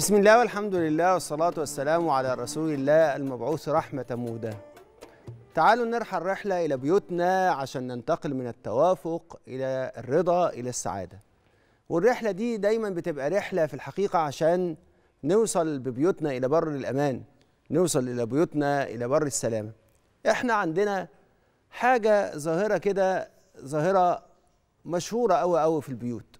بسم الله والحمد لله والصلاة والسلام على رسول الله المبعوث رحمة موده تعالوا نرحل رحلة إلى بيوتنا عشان ننتقل من التوافق إلى الرضا إلى السعادة والرحلة دي دايما بتبقى رحلة في الحقيقة عشان نوصل ببيوتنا إلى بر الأمان نوصل إلى بيوتنا إلى بر السلامة إحنا عندنا حاجة ظاهرة كده ظاهرة مشهورة أوي أوي في البيوت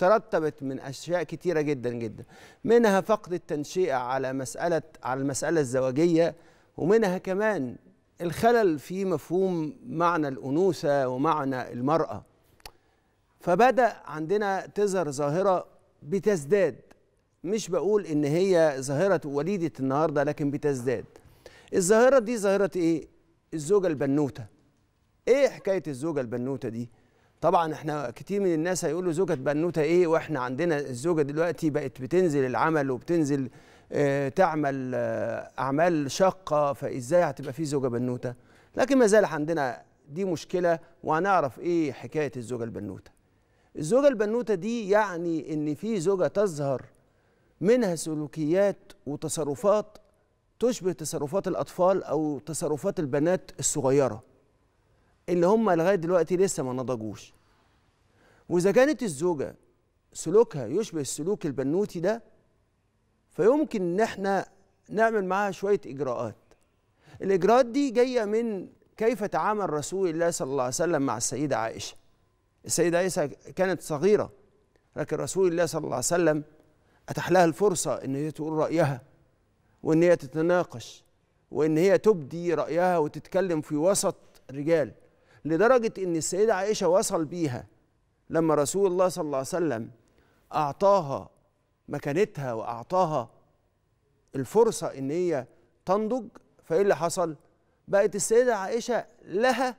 ترتبت من اشياء كثيره جدا جدا منها فقد التنشئه على مساله على المساله الزواجيه ومنها كمان الخلل في مفهوم معنى الانوثه ومعنى المراه فبدا عندنا تظهر ظاهره بتزداد مش بقول ان هي ظاهره وليده النهارده لكن بتزداد الظاهره دي ظاهره ايه الزوجه البنوته ايه حكايه الزوجه البنوته دي طبعا احنا كتير من الناس هيقولوا زوجة بنوتة ايه واحنا عندنا الزوجة دلوقتي بقت بتنزل العمل وبتنزل اه تعمل اه اعمال شاقة فازاي هتبقى في زوجة بنوتة لكن ما زال عندنا دي مشكلة وهنعرف ايه حكاية الزوجة البنوتة الزوجة البنوتة دي يعني ان في زوجة تظهر منها سلوكيات وتصرفات تشبه تصرفات الاطفال او تصرفات البنات الصغيره اللي هم لغايه دلوقتي لسه ما نضجوش واذا كانت الزوجه سلوكها يشبه السلوك البنوتي ده فيمكن ان احنا نعمل معاها شويه اجراءات الاجراءات دي جايه من كيف تعامل رسول الله صلى الله عليه وسلم مع السيده عائشه السيده عائشه كانت صغيره لكن رسول الله صلى الله عليه وسلم اتاح لها الفرصه ان هي تقول رايها وان هي تتناقش وان هي تبدي رايها وتتكلم في وسط رجال لدرجة أن السيدة عائشة وصل بيها لما رسول الله صلى الله عليه وسلم أعطاها مكانتها وأعطاها الفرصة أن هي تنضج فإيه اللي حصل؟ بقت السيدة عائشة لها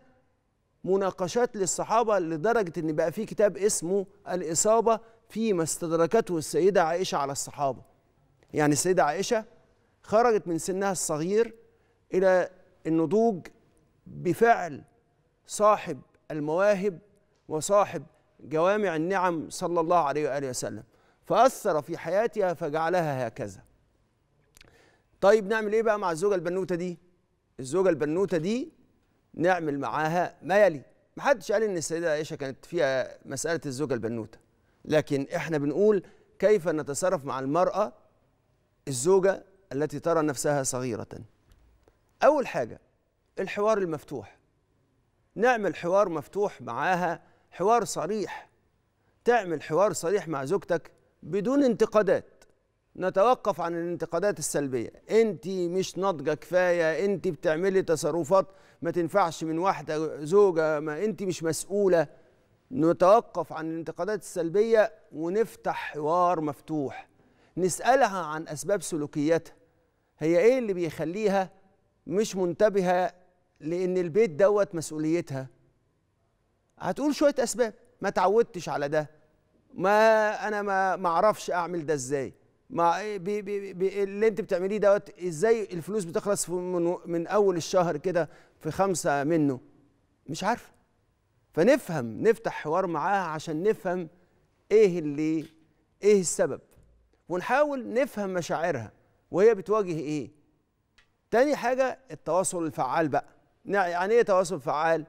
مناقشات للصحابة لدرجة أن بقى في كتاب اسمه الإصابة فيما استدركته السيدة عائشة على الصحابة يعني السيدة عائشة خرجت من سنها الصغير إلى النضوج بفعل صاحب المواهب وصاحب جوامع النعم صلى الله عليه واله وسلم فاثر في حياتها فجعلها هكذا طيب نعمل ايه بقى مع الزوجه البنوته دي الزوجه البنوته دي نعمل معاها ما يلي محدش قال ان السيده عائشه كانت فيها مساله الزوجه البنوته لكن احنا بنقول كيف نتصرف مع المراه الزوجه التي ترى نفسها صغيره اول حاجه الحوار المفتوح نعمل حوار مفتوح معاها حوار صريح تعمل حوار صريح مع زوجتك بدون انتقادات نتوقف عن الانتقادات السلبية انت مش ناضجة كفاية انت بتعملي تصرفات ما تنفعش من واحدة زوجة ما انت مش مسؤولة نتوقف عن الانتقادات السلبية ونفتح حوار مفتوح نسألها عن أسباب سلوكياتها هي ايه اللي بيخليها مش منتبهة لان البيت دوت مسؤوليتها هتقول شويه اسباب ما تعودتش على ده ما انا ما ما اعرفش اعمل ده ازاي ما إيه بي بي بي اللي انت بتعمليه دوت ازاي الفلوس بتخلص من, من اول الشهر كده في خمسه منه مش عارفه فنفهم نفتح حوار معاها عشان نفهم ايه اللي ايه السبب ونحاول نفهم مشاعرها وهي بتواجه ايه تاني حاجه التواصل الفعال بقى يعني ايه تواصل فعال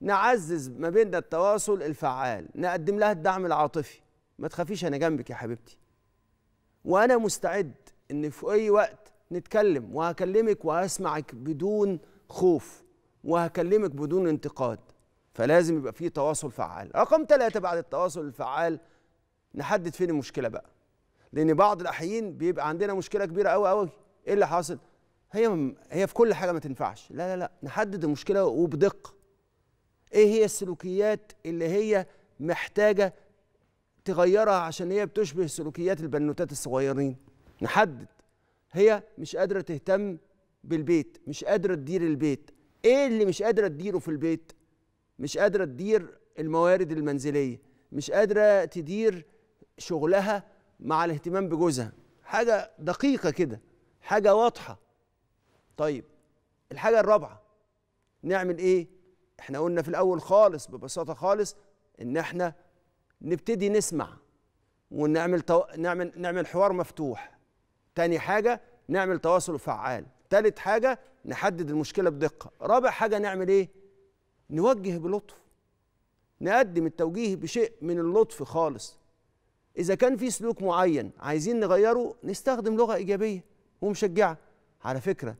نعزز ما بيننا التواصل الفعال نقدم لها الدعم العاطفي ما تخافيش انا جنبك يا حبيبتي وانا مستعد ان في اي وقت نتكلم وهكلمك وهسمعك بدون خوف وهكلمك بدون انتقاد فلازم يبقى في تواصل فعال رقم ثلاثة بعد التواصل الفعال نحدد فين المشكلة بقى لأن بعض الأحيان بيبقى عندنا مشكلة كبيرة أوي أوي إيه اللي حاصل؟ هي هي في كل حاجه ما تنفعش لا لا لا نحدد المشكله وبدقه ايه هي السلوكيات اللي هي محتاجه تغيرها عشان هي بتشبه سلوكيات البنوتات الصغيرين نحدد هي مش قادره تهتم بالبيت مش قادره تدير البيت ايه اللي مش قادره تديره في البيت مش قادره تدير الموارد المنزليه مش قادره تدير شغلها مع الاهتمام بجوزها حاجه دقيقه كده حاجه واضحه طيب الحاجه الرابعه نعمل ايه احنا قلنا في الاول خالص ببساطه خالص ان احنا نبتدي نسمع ونعمل تو... نعمل نعمل حوار مفتوح تاني حاجه نعمل تواصل فعال تالت حاجه نحدد المشكله بدقه رابع حاجه نعمل ايه نوجه بلطف نقدم التوجيه بشيء من اللطف خالص اذا كان في سلوك معين عايزين نغيره نستخدم لغه ايجابيه ومشجعه على فكره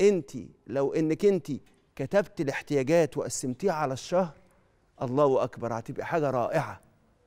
انت لو انك انت كتبت الاحتياجات وقسمتيها على الشهر الله اكبر هتبقى حاجه رائعه